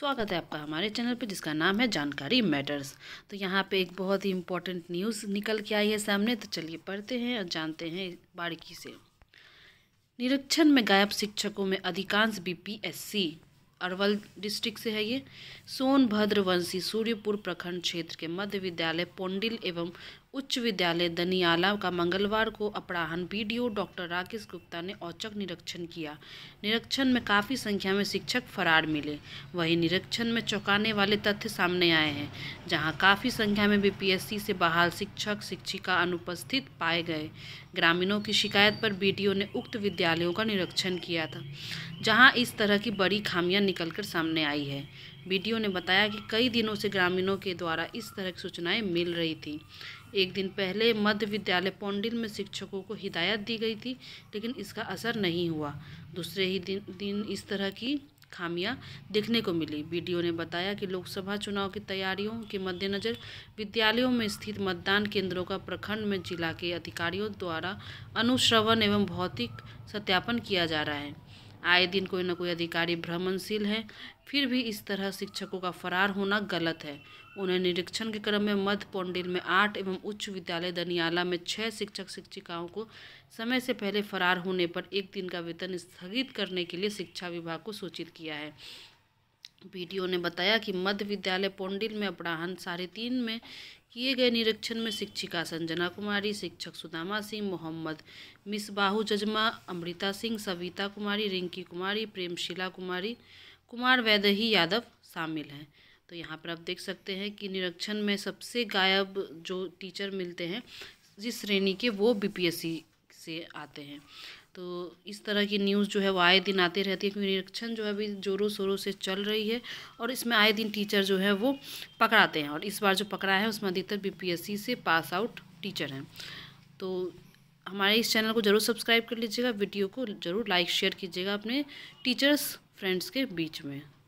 स्वागत है आपका हमारे चैनल पर जिसका नाम है जानकारी मैटर्स तो यहाँ पे एक बहुत ही इम्पोर्टेंट न्यूज़ निकल के आई है सामने तो चलिए पढ़ते हैं और जानते हैं बारीकी से निरीक्षण में गायब शिक्षकों में अधिकांश बीपीएससी अरवल डिस्ट्रिक्ट से है ये सोनभद्र वंशी सूर्यपुर प्रखंड क्षेत्र के मध्य विद्यालय पोंडिल एवं उच्च विद्यालय दनियाला का मंगलवार को अपराहन बीडीओ डॉक्टर राकेश गुप्ता ने औचक निरीक्षण किया निरीक्षण में काफ़ी संख्या में शिक्षक फरार मिले वहीं निरीक्षण में चौंकाने वाले तथ्य सामने आए हैं जहां काफ़ी संख्या में बीपीएससी से बहाल शिक्षक शिक्षिका अनुपस्थित पाए गए ग्रामीणों की शिकायत पर बी ने उक्त विद्यालयों का निरीक्षण किया था जहाँ इस तरह की बड़ी खामियाँ निकल सामने आई है बी ने बताया कि कई दिनों से ग्रामीणों के द्वारा इस तरह की सूचनाएँ मिल रही थी एक दिन पहले मध्य विद्यालय पौंडिल में शिक्षकों को हिदायत दी गई थी लेकिन इसका असर नहीं हुआ दूसरे ही दिन दिन इस तरह की खामियां देखने को मिली बीडीओ ने बताया कि लोकसभा चुनाव की तैयारियों के मद्देनज़र विद्यालयों में स्थित मतदान केंद्रों का प्रखंड में जिला के अधिकारियों द्वारा अनुश्रवण एवं भौतिक सत्यापन किया जा रहा है आए दिन कोई ना कोई अधिकारी भ्रमणशील हैं फिर भी इस तरह शिक्षकों का फरार होना गलत है उन्हें निरीक्षण के क्रम में मध्य पौंडिल में आठ एवं उच्च विद्यालय दनियाला में छः शिक्षक शिक्षिकाओं को समय से पहले फरार होने पर एक दिन का वेतन स्थगित करने के लिए शिक्षा विभाग को सूचित किया है पीटीओ ने बताया कि मध्य विद्यालय पोंडिल में अपराहन साढ़े तीन में किए गए निरीक्षण में शिक्षिका संजना कुमारी शिक्षक सुदामा सिंह मोहम्मद मिसबाहू जजमा अमृता सिंह सविता कुमारी रिंकी कुमारी प्रेमशिला कुमारी कुमार वैदही यादव शामिल हैं तो यहाँ पर आप देख सकते हैं कि निरीक्षण में सबसे गायब जो टीचर मिलते हैं जिस श्रेणी के वो बी से आते हैं तो इस तरह की न्यूज़ जो है वो आए दिन आती रहती है क्योंकि निरीक्षण जो है अभी ज़ोरों शोरों से चल रही है और इसमें आए दिन टीचर जो है वो पकड़ाते हैं और इस बार जो पकड़ा है उसमें अधिकतर बीपीएससी से पास आउट टीचर हैं तो हमारे इस चैनल को ज़रूर सब्सक्राइब कर लीजिएगा वीडियो को ज़रूर लाइक शेयर कीजिएगा अपने टीचर्स फ्रेंड्स के बीच में